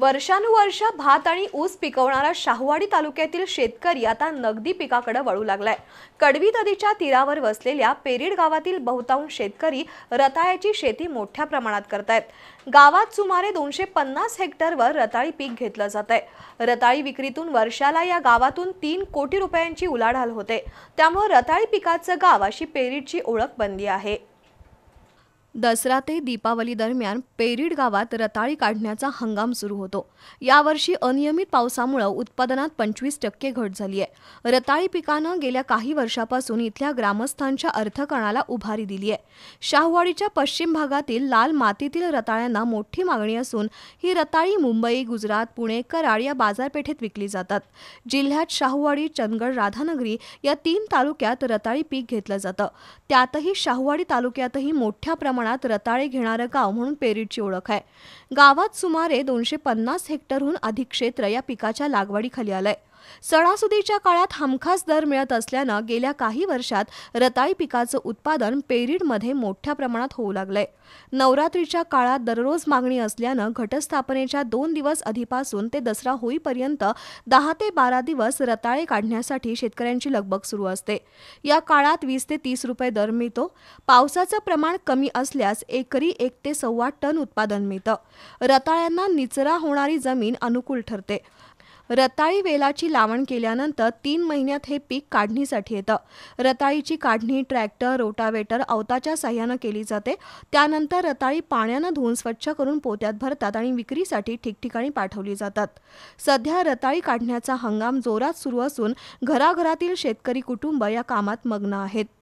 वर्षानुवर्ष भात आणि ऊस पिकवणारा शाहूवाडी तालुक्यातील शेतकरी आता नगदी पिकाकडे वळू लागलाय कडवी नदीच्या तीरावर वसलेल्या पेरीड गावातील बहुतांश शेतकरी रताळ्याची शेती मोठ्या प्रमाणात करतायत गावात सुमारे दोनशे पन्नास हेक्टरवर रताळी पीक घेतलं जात आहे रताळी विक्रीतून वर्षाला या गावातून तीन कोटी रुपयांची उलाढाल होते त्यामुळे रताळी पिकाचं गाव अशी पेरीडची ओळख बनली आहे दसरा ते दीपावली दरम्यान पेरीड गावात रताळी काढण्याचा हंगाम सुरू होतो यावर्षी अनियमित पावसामुळं उत्पादनात पंचवीस टक्के घट झाली आहे रताळी पिकानं गेल्या काही वर्षापासून इथल्या ग्रामस्थांच्या अर्थकणाला उभारी दिली आहे शाहवाडीच्या पश्चिम भागातील लाल मातीतील रताळ्यांना मोठी मागणी असून ही रताळी मुंबई गुजरात पुणे कराड या बाजारपेठेत विकली जातात जिल्ह्यात शाहूवाडी चंदगड राधानगरी या तीन तालुक्यात रताळी पीक घेतलं जातं त्यातही शाहूवाडी तालुक्यातही मोठ्या प्रमाणात प्रमाणात रताळे घेणारं गाव म्हणून पेरीडची ओळख आहे गावात सुमारे दोनशे पन्नास हेक्टरहून अधिक क्षेत्र या पिकाच्या लागवडीखाली आलंय सणासुदीच्या काळात हमखास दर मिळत असल्यानं गेल्या काही वर्षात रताळी पिकाचं उत्पादन पेरिडमध्ये मोठ्या प्रमाणात होऊ लागलंय नवरात्रीच्या काळात दररोज मागणी असल्यानं घटस्थापनेच्या दोन दिवस आधीपासून ते दसरा होईपर्यंत दहा ते बारा दिवस रताळे काढण्यासाठी शेतकऱ्यांची लगबग सुरू असते या काळात वीस ते तीस रुपये दर मिळतो पावसाचं प्रमाण कमी असल्यास एकरी एक ते सव्वा टन उत्पादन मिळतं रताळ्यांना निचरा होणारी जमीन अनुकूल ठरते रताळी वेलाची लावण केल्यानंतर तीन महिन्यात हे पीक काढणीसाठी येतं रताळीची काढणी ट्रॅक्टर रोटावेटर अवताच्या सहाय्यानं केली जाते त्यानंतर रताळी पाण्यानं धुवून स्वच्छ करून पोत्यात भरतात आणि विक्रीसाठी ठिकठिकाणी पाठवली जातात सध्या रताळी काढण्याचा हंगाम जोरात सुरू असून घराघरातील शेतकरी कुटुंब या कामात मग्न आहेत